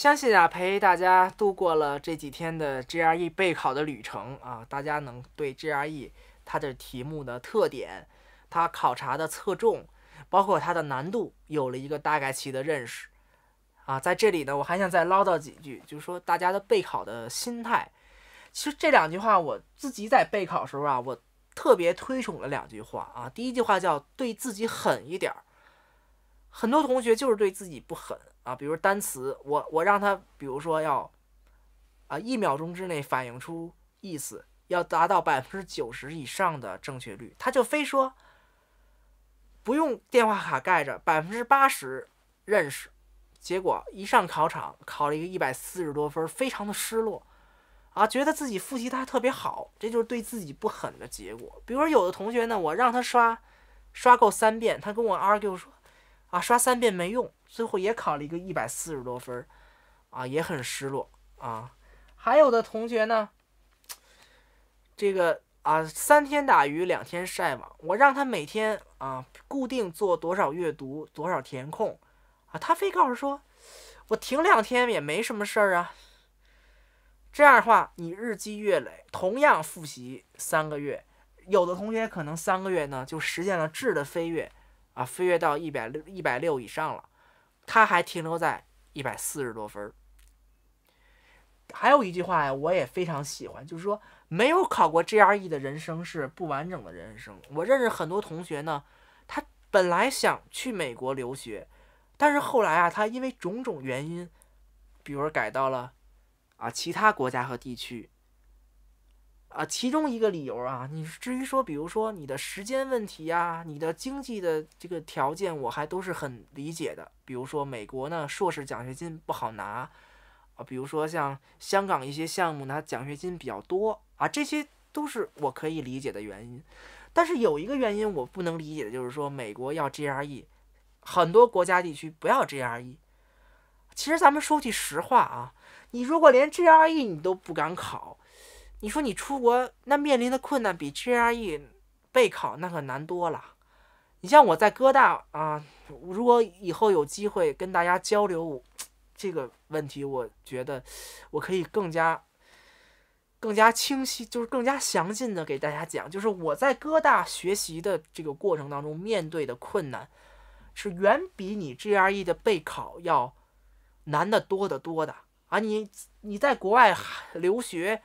相信啊，陪大家度过了这几天的 GRE 备考的旅程啊，大家能对 GRE 它的题目的特点、它考察的侧重，包括它的难度有了一个大概其的认识啊。在这里呢，我还想再唠叨几句，就是说大家的备考的心态。其实这两句话我自己在备考时候啊，我特别推崇了两句话啊。第一句话叫对自己狠一点儿，很多同学就是对自己不狠。啊，比如单词，我我让他，比如说要，啊，一秒钟之内反映出意思，要达到百分之九十以上的正确率，他就非说，不用电话卡盖着，百分之八十认识，结果一上考场，考了一个一百四十多分，非常的失落，啊，觉得自己复习他还特别好，这就是对自己不狠的结果。比如说有的同学呢，我让他刷，刷够三遍，他跟我 argue 说，啊，刷三遍没用。最后也考了一个一百四十多分啊，也很失落啊。还有的同学呢，这个啊三天打鱼两天晒网，我让他每天啊固定做多少阅读多少填空，啊，他非告诉说，我停两天也没什么事儿啊。这样的话，你日积月累，同样复习三个月，有的同学可能三个月呢就实现了质的飞跃，啊，飞跃到一百六一百六以上了。他还停留在一百四十多分儿。还有一句话呀，我也非常喜欢，就是说，没有考过 GRE 的人生是不完整的人生。我认识很多同学呢，他本来想去美国留学，但是后来啊，他因为种种原因，比如改到了啊其他国家和地区。啊，其中一个理由啊，你至于说，比如说你的时间问题呀，你的经济的这个条件，我还都是很理解的。比如说美国呢，硕士奖学金不好拿，啊，比如说像香港一些项目呢，奖学金比较多啊，这些都是我可以理解的原因。但是有一个原因我不能理解的就是说，美国要 GRE，很多国家地区不要 GRE。其实咱们说句实话啊，你如果连 GRE 你都不敢考。你说你出国那面临的困难比 GRE 备考那可难多了。你像我在哥大啊，如果以后有机会跟大家交流这个问题，我觉得我可以更加、更加清晰，就是更加详尽的给大家讲，就是我在哥大学习的这个过程当中面对的困难，是远比你 GRE 的备考要难的多得多的啊！你你在国外留学。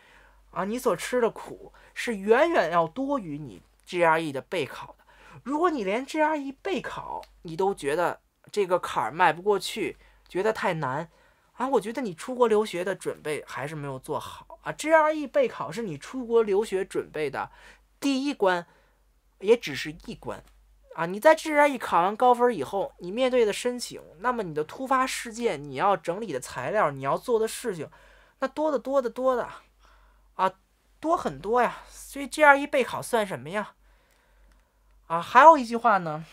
啊，你所吃的苦是远远要多于你 GRE 的备考的。如果你连 GRE 备考你都觉得这个坎儿迈不过去，觉得太难，啊，我觉得你出国留学的准备还是没有做好啊。GRE 备考是你出国留学准备的第一关，也只是一关啊。你在 GRE 考完高分以后，你面对的申请，那么你的突发事件，你要整理的材料，你要做的事情，那多得多得多的。多很多呀，所以这样一备考算什么呀？啊，还有一句话呢，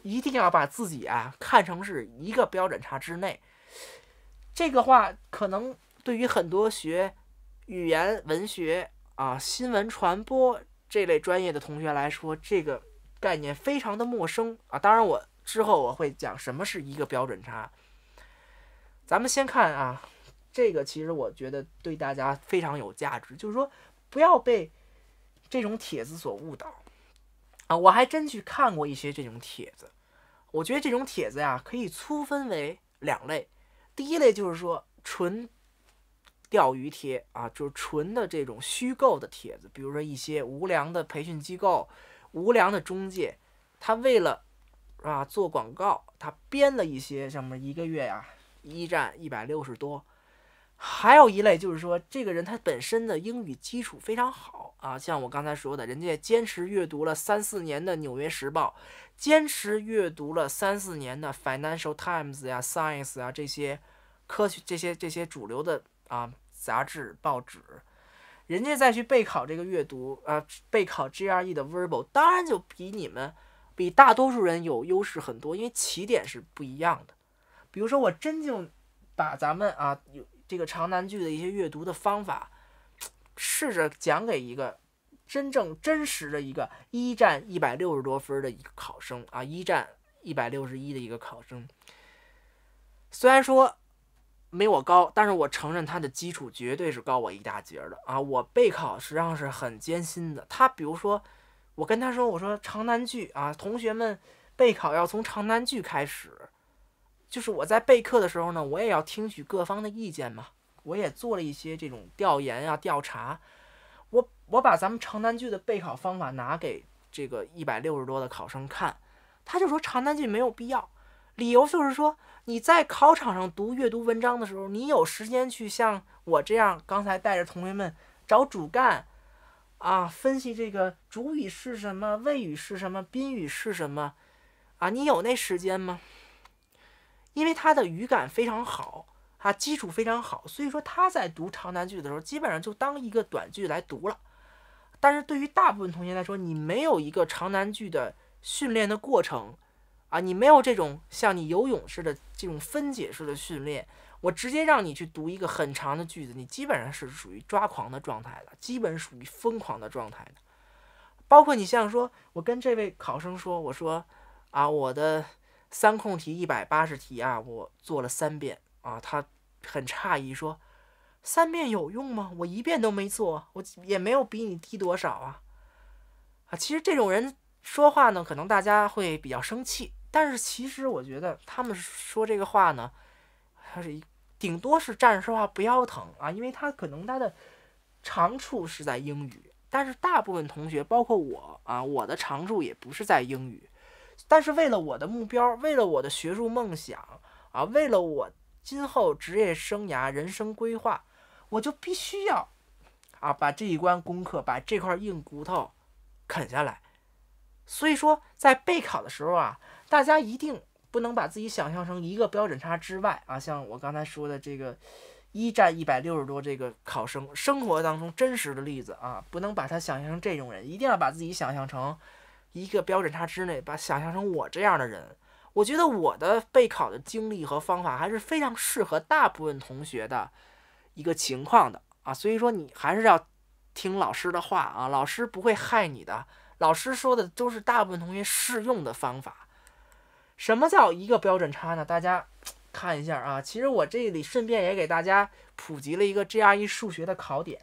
一定要把自己啊看成是一个标准差之内。这个话可能对于很多学语言文学啊、新闻传播这类专业的同学来说，这个概念非常的陌生啊。当然，我之后我会讲什么是一个标准差。咱们先看啊，这个其实我觉得对大家非常有价值，就是说。不要被这种帖子所误导啊！我还真去看过一些这种帖子，我觉得这种帖子呀可以粗分为两类。第一类就是说纯钓鱼贴啊，就是纯的这种虚构的帖子，比如说一些无良的培训机构、无良的中介，他为了啊做广告，他编了一些什么一个月呀一站一百六十多。还有一类就是说，这个人他本身的英语基础非常好啊，像我刚才说的，人家坚持阅读了三四年的《纽约时报》，坚持阅读了三四年的《Financial Times》呀、《Science》啊这些科学、这些这些主流的啊杂志报纸，人家再去备考这个阅读，啊，备考 GRE 的 Verbal，当然就比你们，比大多数人有优势很多，因为起点是不一样的。比如说，我真就把咱们啊有。这个长难句的一些阅读的方法，试着讲给一个真正真实的一个一战一百六十多分的一个考生啊，一战一百六十一的一个考生。虽然说没我高，但是我承认他的基础绝对是高我一大截的啊。我备考实际上是很艰辛的。他比如说，我跟他说，我说长难句啊，同学们备考要从长难句开始。就是我在备课的时候呢，我也要听取各方的意见嘛。我也做了一些这种调研啊、调查。我我把咱们长难句的备考方法拿给这个一百六十多的考生看，他就说长难句没有必要。理由就是说，你在考场上读阅读文章的时候，你有时间去像我这样，刚才带着同学们找主干，啊，分析这个主语是什么，谓语是什么，宾语是什么，啊，你有那时间吗？因为他的语感非常好，啊，基础非常好，所以说他在读长难句的时候，基本上就当一个短句来读了。但是对于大部分同学来说，你没有一个长难句的训练的过程，啊，你没有这种像你游泳似的这种分解式的训练，我直接让你去读一个很长的句子，你基本上是属于抓狂的状态的，基本属于疯狂的状态的。包括你像说，我跟这位考生说，我说，啊，我的。三空题一百八十题啊，我做了三遍啊。他很诧异说：“三遍有用吗？我一遍都没做，我也没有比你低多少啊。”啊，其实这种人说话呢，可能大家会比较生气。但是其实我觉得他们说这个话呢，他是顶多是站着说话不腰疼啊，因为他可能他的长处是在英语，但是大部分同学，包括我啊，我的长处也不是在英语。但是为了我的目标，为了我的学术梦想啊，为了我今后职业生涯、人生规划，我就必须要，啊，把这一关攻克，把这块硬骨头啃下来。所以说，在备考的时候啊，大家一定不能把自己想象成一个标准差之外啊，像我刚才说的这个一占一百六十多这个考生生活当中真实的例子啊，不能把他想象成这种人，一定要把自己想象成。一个标准差之内，把想象成我这样的人，我觉得我的备考的经历和方法还是非常适合大部分同学的一个情况的啊。所以说你还是要听老师的话啊，老师不会害你的，老师说的都是大部分同学适用的方法。什么叫一个标准差呢？大家看一下啊，其实我这里顺便也给大家普及了一个 GRE 数学的考点，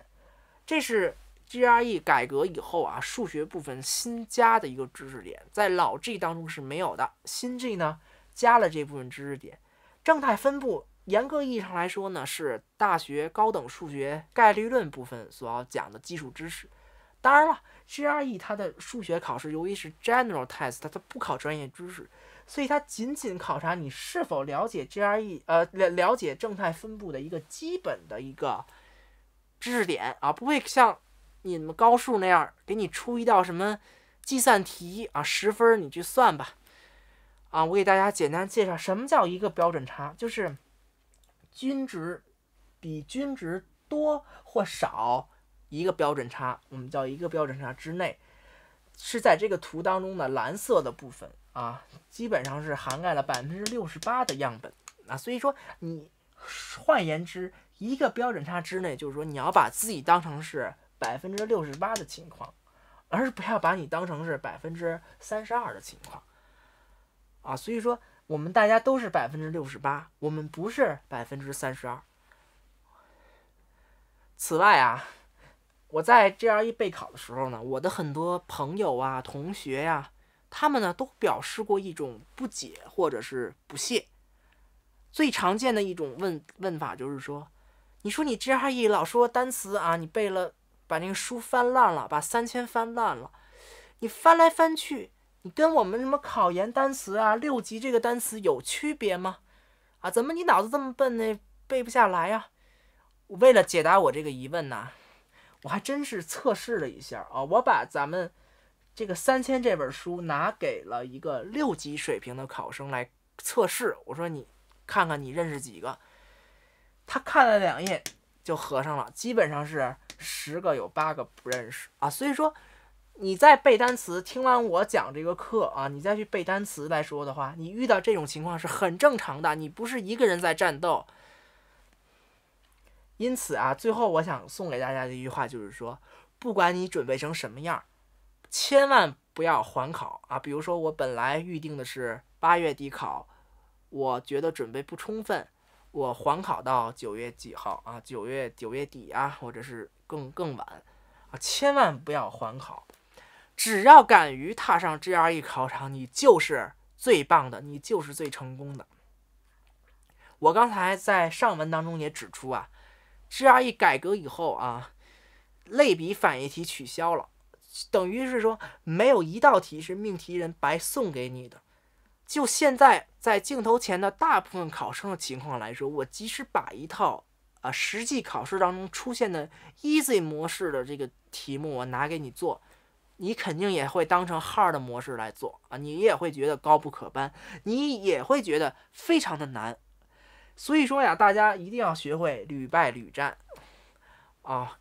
这是。GRE 改革以后啊，数学部分新加的一个知识点，在老 G 当中是没有的。新 G 呢，加了这部分知识点。正态分布，严格意义上来说呢，是大学高等数学概率论部分所要讲的基础知识。当然了，GRE 它的数学考试，由于是 General Test，它它不考专业知识，所以它仅仅考察你是否了解 GRE，呃了了解正态分布的一个基本的一个知识点啊，不会像。你们高数那样给你出一道什么计算题啊？十分，你去算吧。啊，我给大家简单介绍什么叫一个标准差，就是均值比均值多或少一个标准差，我们叫一个标准差之内，是在这个图当中的蓝色的部分啊，基本上是涵盖了百分之六十八的样本啊。所以说，你换言之，一个标准差之内，就是说你要把自己当成是。百分之六十八的情况，而是不要把你当成是百分之三十二的情况，啊，所以说我们大家都是百分之六十八，我们不是百分之三十二。此外啊，我在 GRE 备考的时候呢，我的很多朋友啊、同学呀，他们呢都表示过一种不解或者是不屑。最常见的一种问问法就是说：“你说你 GRE 老说单词啊，你背了。”把那个书翻烂了，把三千翻烂了，你翻来翻去，你跟我们什么考研单词啊、六级这个单词有区别吗？啊，怎么你脑子这么笨呢？背不下来呀？为了解答我这个疑问呐，我还真是测试了一下啊，我把咱们这个三千这本书拿给了一个六级水平的考生来测试，我说你看看你认识几个？他看了两页。就合上了，基本上是十个有八个不认识啊，所以说你在背单词，听完我讲这个课啊，你再去背单词来说的话，你遇到这种情况是很正常的，你不是一个人在战斗。因此啊，最后我想送给大家的一句话就是说，不管你准备成什么样，千万不要缓考啊。比如说我本来预定的是八月底考，我觉得准备不充分。我缓考到九月几号啊？九月九月底啊，或者是更更晚啊，千万不要缓考。只要敢于踏上 GRE 考场，你就是最棒的，你就是最成功的。我刚才在上文当中也指出啊，GRE 改革以后啊，类比反义题取消了，等于是说没有一道题是命题人白送给你的。就现在在镜头前的大部分考生的情况来说，我即使把一套啊实际考试当中出现的 easy 模式的这个题目我拿给你做，你肯定也会当成 hard 模式来做啊，你也会觉得高不可攀，你也会觉得非常的难。所以说呀，大家一定要学会屡败屡战啊！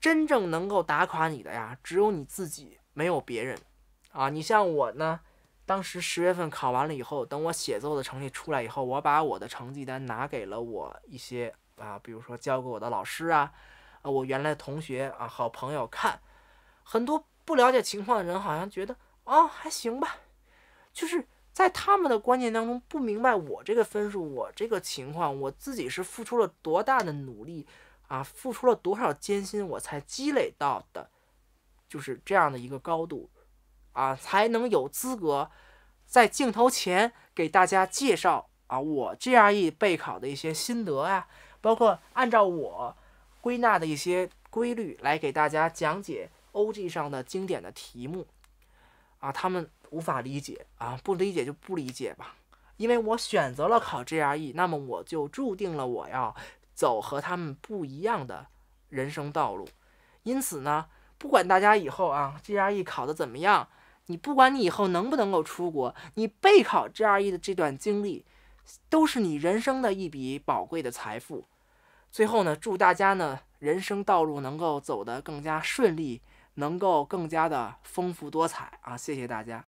真正能够打垮你的呀，只有你自己，没有别人啊！你像我呢？当时十月份考完了以后，等我写作的成绩出来以后，我把我的成绩单拿给了我一些啊，比如说教给我的老师啊，啊，我原来同学啊，好朋友看，很多不了解情况的人好像觉得啊还行吧，就是在他们的观念当中不明白我这个分数，我这个情况，我自己是付出了多大的努力啊，付出了多少艰辛，我才积累到的，就是这样的一个高度。啊，才能有资格在镜头前给大家介绍啊，我 GRE 备考的一些心得啊，包括按照我归纳的一些规律来给大家讲解 OG 上的经典的题目啊，他们无法理解啊，不理解就不理解吧，因为我选择了考 GRE，那么我就注定了我要走和他们不一样的人生道路，因此呢，不管大家以后啊 GRE 考的怎么样。你不管你以后能不能够出国，你备考 GRE 的这段经历，都是你人生的一笔宝贵的财富。最后呢，祝大家呢人生道路能够走得更加顺利，能够更加的丰富多彩啊！谢谢大家。